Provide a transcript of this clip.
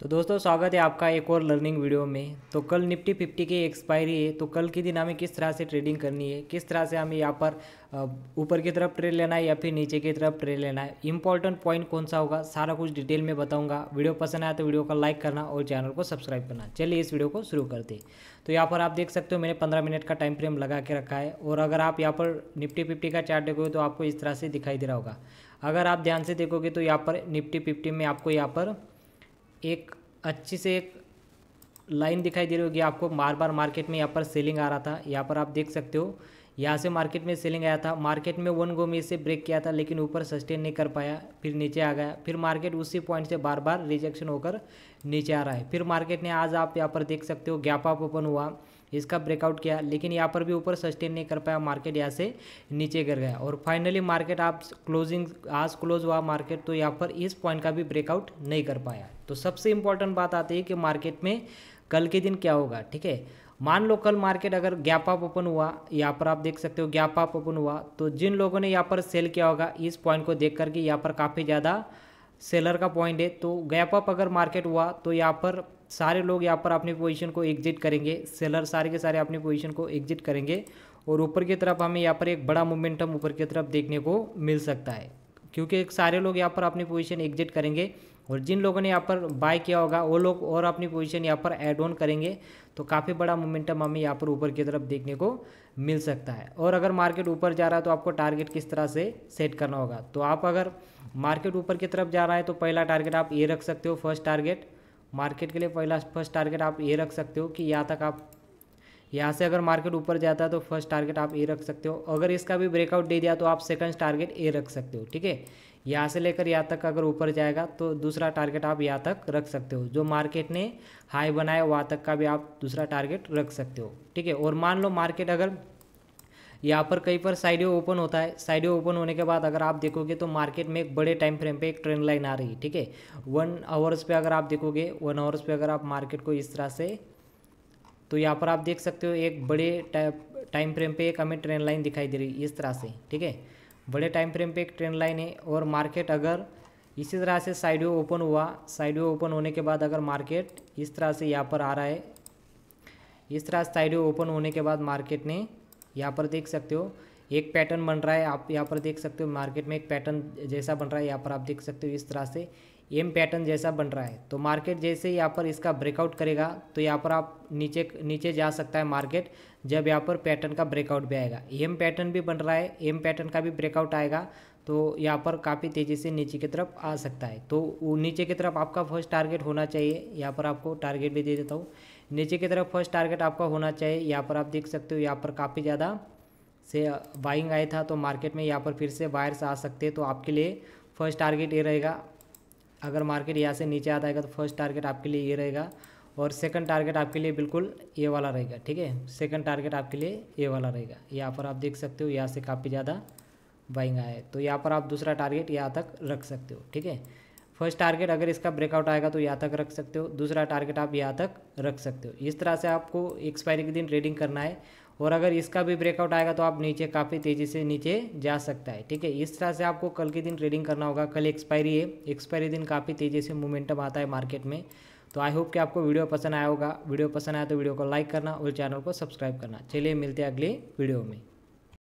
तो दोस्तों स्वागत है आपका एक और लर्निंग वीडियो में तो कल निफ्टी फिफ्टी की एक्सपायरी है तो कल के दिन हमें किस तरह से ट्रेडिंग करनी है किस तरह से हमें यहाँ पर ऊपर की तरफ ट्रेड लेना है या फिर नीचे की तरफ ट्रेड लेना है इंपॉर्टेंट पॉइंट कौन सा होगा सारा कुछ डिटेल में बताऊंगा वीडियो पसंद आया तो वीडियो को लाइक करना और चैनल को सब्सक्राइब करना चलिए इस वीडियो को शुरू करते दे तो यहाँ पर आप देख सकते हो मैंने पंद्रह मिनट का टाइम फ्रेम लगा के रखा है और अगर आप यहाँ पर निफ्टी फिफ्टी का चार्ट देखोगे तो आपको इस तरह से दिखाई दे रहा होगा अगर आप ध्यान से देखोगे तो यहाँ पर निफ्टी फिफ्टी में आपको यहाँ पर एक अच्छी से एक लाइन दिखाई दे रही होगी आपको बार बार मार्केट में यहाँ पर सेलिंग आ रहा था यहाँ पर आप देख सकते हो यहाँ से मार्केट में सेलिंग आया था मार्केट में वन गो में इसे ब्रेक किया था लेकिन ऊपर सस्टेन नहीं कर पाया फिर नीचे आ गया फिर मार्केट उसी पॉइंट से बार बार रिजेक्शन होकर नीचे आ रहा है फिर मार्केट ने आज आप यहाँ पर देख सकते हो गैप अप ओपन हुआ इसका ब्रेकआउट किया लेकिन यहाँ पर भी ऊपर सस्टेन नहीं कर पाया मार्केट यहाँ से नीचे गिर गया और फाइनली मार्केट आप क्लोजिंग आज क्लोज हुआ मार्केट तो यहाँ पर इस पॉइंट का भी ब्रेकआउट नहीं कर पाया तो सबसे इंपॉर्टेंट बात आती है कि मार्केट में कल के दिन क्या होगा ठीक है मान लो कल मार्केट अगर गैप अप ओपन हुआ यहाँ पर आप देख सकते हो गैप अप ओपन हुआ तो जिन लोगों ने यहाँ पर सेल किया होगा इस पॉइंट को देख करके यहाँ पर काफ़ी ज़्यादा सेलर का पॉइंट है तो गैप अप अगर मार्केट हुआ तो यहाँ पर सारे लोग यहाँ पर अपनी पोजीशन को एग्जिट करेंगे सेलर सारे के सारे अपनी पोजीशन को एग्जिट करेंगे और ऊपर की तरफ हमें यहाँ पर एक बड़ा मोमेंटम ऊपर की तरफ देखने को मिल सकता है क्योंकि सारे लोग यहाँ पर अपनी पोजीशन एग्जिट करेंगे और जिन लोगों ने यहाँ पर बाय किया होगा वो लोग और अपनी पोजीशन यहाँ पर एड ऑन करेंगे तो काफ़ी बड़ा मोमेंटम हमें यहाँ पर ऊपर की तरफ देखने को मिल सकता है और अगर मार्केट ऊपर जा रहा है तो आपको टारगेट किस तरह से सेट करना होगा तो आप अगर मार्केट ऊपर की तरफ जा रहा है तो पहला टारगेट आप ये रख सकते हो फर्स्ट टारगेट मार्केट के लिए पहला फर्स्ट टारगेट आप ये रख सकते हो कि यहाँ तक आप यहाँ से अगर मार्केट ऊपर जाता है तो फर्स्ट टारगेट आप ए रख सकते हो अगर इसका भी ब्रेकआउट दे दिया तो आप सेकंड टारगेट ए रख सकते हो ठीक है यहाँ से लेकर यहाँ तक अगर ऊपर जाएगा तो दूसरा टारगेट आप यहाँ तक रख सकते हो जो मार्केट ने हाई बनाया वहाँ तक का भी आप दूसरा टारगेट रख सकते हो ठीक है और मान लो मार्केट अगर यहाँ पर कहीं पर साइडियो ओपन होता है साइडियो ओपन होने के बाद अगर आप देखोगे तो मार्केट में एक बड़े टाइम फ्रेम पे एक ट्रेंड लाइन आ रही है ठीक है वन आवर्स पे अगर आप देखोगे वन आवर्स पे अगर आप मार्केट को इस तरह से तो यहाँ पर आप देख सकते हो एक बड़े टाइम फ्रेम पे एक हमें ट्रेन लाइन दिखाई दे रही है इस तरह से ठीक है बड़े टाइम फ्रेम पे एक ट्रेन लाइन है और मार्केट अगर इसी तरह से साइड वे ओपन हुआ साइड वे ओपन होने के बाद अगर मार्केट इस तरह से यहाँ पर आ रहा है इस तरह से साइड वे ओपन होने के बाद मार्केट ने यहाँ पर देख सकते हो एक पैटर्न बन रहा है आप यहाँ पर देख सकते हो मार्केट में एक पैटर्न जैसा बन रहा है यहाँ पर आप देख सकते हो इस तरह से एम पैटर्न जैसा बन रहा है तो मार्केट जैसे यहाँ पर इसका ब्रेकआउट करेगा तो यहाँ पर आप नीचे नीचे जा सकता है मार्केट जब यहाँ पर पैटर्न का ब्रेकआउट भी आएगा एम पैटर्न भी बन रहा है एम पैटर्न का भी ब्रेकआउट आएगा तो यहाँ पर काफ़ी तेज़ी से नीचे की तरफ आ सकता है तो वो नीचे की तरफ आपका फर्स्ट टारगेट होना चाहिए यहाँ पर आपको टारगेट भी दे देता हूँ नीचे की तरफ फर्स्ट टारगेट आपका होना चाहिए यहाँ पर आप देख सकते हो यहाँ पर काफ़ी ज़्यादा से बाइंग आया था तो मार्केट में यहाँ पर फिर से वायर्स आ सकते हैं तो आपके लिए फर्स्ट टारगेट ये रहेगा अगर मार्केट यहाँ से नीचे आता है तो फर्स्ट टारगेट आपके लिए ये रहेगा और सेकंड टारगेट आपके लिए बिल्कुल ये वाला रहेगा ठीक है सेकंड टारगेट आपके लिए ये वाला रहेगा यहाँ पर आप देख सकते हो यहाँ से काफ़ी ज़्यादा बाइंग आया है तो यहाँ पर आप दूसरा टारगेट यहाँ तक रख सकते हो ठीक है फर्स्ट टारगेट अगर इसका ब्रेकआउट आएगा तो यहाँ तक रख सकते हो दूसरा टारगेट आप यहाँ तक रख सकते हो इस तरह से आपको एक्सपायरी के दिन ट्रेडिंग करना है और अगर इसका भी ब्रेकआउट आएगा तो आप नीचे काफ़ी तेज़ी से नीचे जा सकता है ठीक है इस तरह से आपको कल के दिन ट्रेडिंग करना होगा कल एक्सपायरी है एक्सपायरी दिन काफ़ी तेज़ी से मोमेंटम आता है मार्केट में तो आई होप कि आपको वीडियो पसंद आया होगा वीडियो पसंद आया तो वीडियो को लाइक करना और चैनल को सब्सक्राइब करना चलिए मिलते हैं अगले वीडियो में